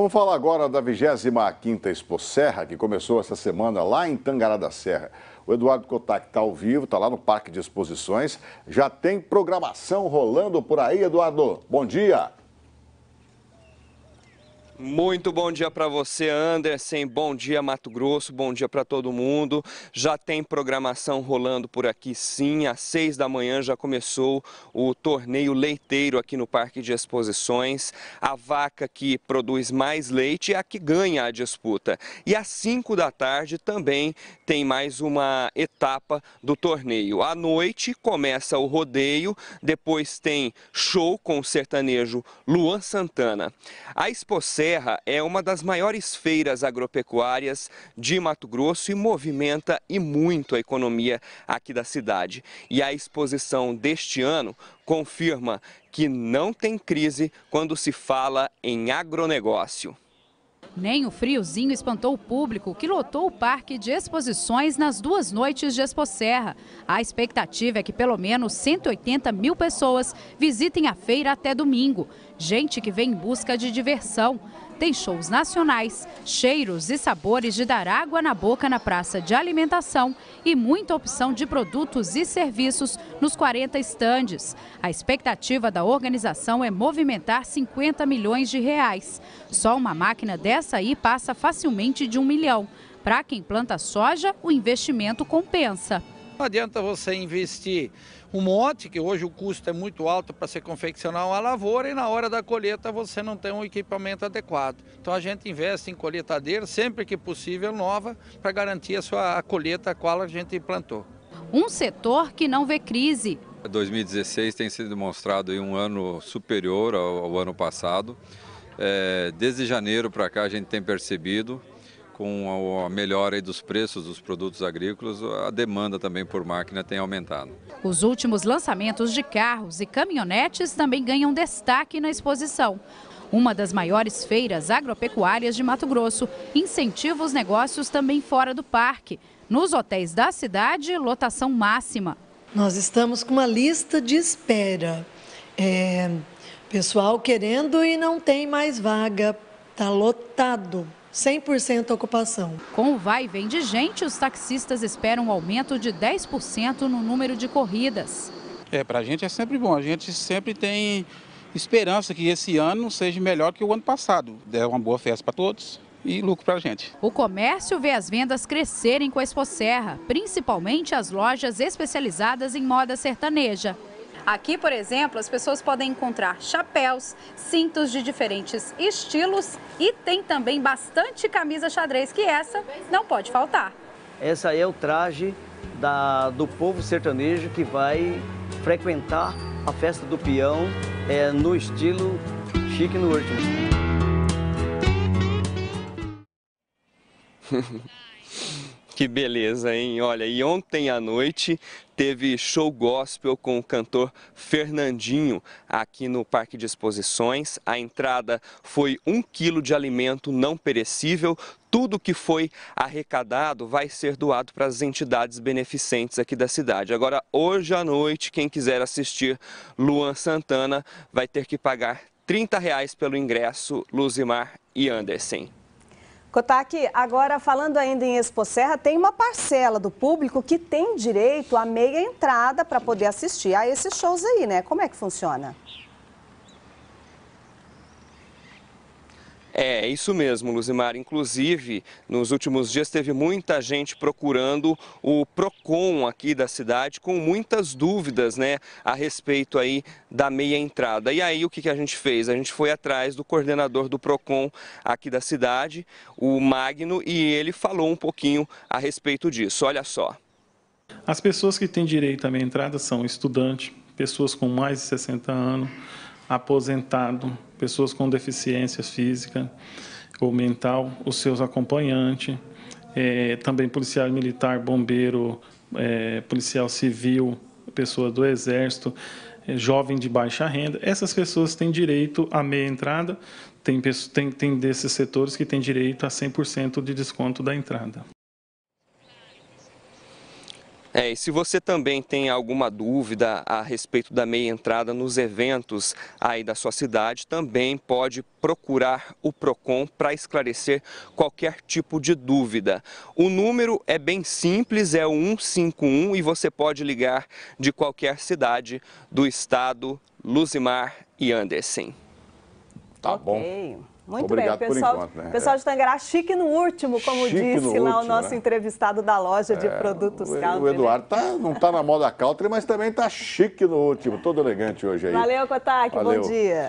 Vamos falar agora da 25ª Expo Serra, que começou essa semana lá em Tangará da Serra. O Eduardo Kotak está ao vivo, está lá no Parque de Exposições. Já tem programação rolando por aí, Eduardo. Bom dia! Muito bom dia para você, Anderson. Bom dia, Mato Grosso. Bom dia para todo mundo. Já tem programação rolando por aqui, sim. Às seis da manhã já começou o torneio leiteiro aqui no Parque de Exposições. A vaca que produz mais leite é a que ganha a disputa. E às cinco da tarde também tem mais uma etapa do torneio. À noite começa o rodeio, depois tem show com o sertanejo Luan Santana. A exposição Serra é uma das maiores feiras agropecuárias de Mato Grosso e movimenta e muito a economia aqui da cidade. E a exposição deste ano confirma que não tem crise quando se fala em agronegócio. Nem o friozinho espantou o público, que lotou o parque de exposições nas duas noites de Expo Serra. A expectativa é que pelo menos 180 mil pessoas visitem a feira até domingo. Gente que vem em busca de diversão tem shows nacionais cheiros e sabores de dar água na boca na praça de alimentação e muita opção de produtos e serviços nos 40 estandes. A expectativa da organização é movimentar 50 milhões de reais. Só uma máquina dessa aí passa facilmente de um milhão. Para quem planta soja, o investimento compensa. Não adianta você investir um monte, que hoje o custo é muito alto para se confeccionar uma lavoura, e na hora da colheita você não tem um equipamento adequado. Então a gente investe em colheitadeira, sempre que possível, nova, para garantir a sua a colheita a qual a gente plantou. Um setor que não vê crise. 2016 tem sido demonstrado em um ano superior ao, ao ano passado. É, desde janeiro para cá a gente tem percebido com a melhora dos preços dos produtos agrícolas, a demanda também por máquina tem aumentado. Os últimos lançamentos de carros e caminhonetes também ganham destaque na exposição. Uma das maiores feiras agropecuárias de Mato Grosso incentiva os negócios também fora do parque. Nos hotéis da cidade, lotação máxima. Nós estamos com uma lista de espera. É, pessoal querendo e não tem mais vaga, está lotado. 100% ocupação. Com o vai e vem de gente, os taxistas esperam um aumento de 10% no número de corridas. É, para a gente é sempre bom, a gente sempre tem esperança que esse ano seja melhor que o ano passado. dê uma boa festa para todos e lucro para a gente. O comércio vê as vendas crescerem com a Expo Serra, principalmente as lojas especializadas em moda sertaneja. Aqui, por exemplo, as pessoas podem encontrar chapéus, cintos de diferentes estilos e tem também bastante camisa xadrez, que essa não pode faltar. Essa é o traje da, do povo sertanejo que vai frequentar a festa do peão é, no estilo chique no último. que beleza, hein? Olha, e ontem à noite teve show gospel com o cantor Fernandinho aqui no Parque de Exposições. A entrada foi um quilo de alimento não perecível. Tudo que foi arrecadado vai ser doado para as entidades beneficentes aqui da cidade. Agora, hoje à noite, quem quiser assistir Luan Santana vai ter que pagar R$ 30 pelo ingresso, Luzimar e Anderson. Kotak, agora falando ainda em Expo Serra, tem uma parcela do público que tem direito à meia entrada para poder assistir a esses shows aí, né? Como é que funciona? É, isso mesmo, Luzimar. Inclusive, nos últimos dias teve muita gente procurando o PROCON aqui da cidade com muitas dúvidas né, a respeito aí da meia entrada. E aí o que, que a gente fez? A gente foi atrás do coordenador do PROCON aqui da cidade, o Magno, e ele falou um pouquinho a respeito disso. Olha só. As pessoas que têm direito à meia entrada são estudantes, pessoas com mais de 60 anos, aposentado, pessoas com deficiência física ou mental, os seus acompanhantes, é, também policial militar, bombeiro, é, policial civil, pessoa do exército, é, jovem de baixa renda. Essas pessoas têm direito à meia entrada, tem, tem, tem desses setores que têm direito a 100% de desconto da entrada. É, e se você também tem alguma dúvida a respeito da meia entrada nos eventos aí da sua cidade, também pode procurar o Procon para esclarecer qualquer tipo de dúvida. O número é bem simples, é o 151 e você pode ligar de qualquer cidade do estado Luzimar e Anderson. Tá okay. bom. Muito Obrigado bem, o pessoal, enquanto, né? pessoal é. de Tangará, chique no último, como chique disse lá o nosso né? entrevistado da loja de é, produtos country. O né? Eduardo tá, não está na moda country, mas também está chique no último, todo elegante hoje aí. Valeu, Kotak, Valeu. bom dia.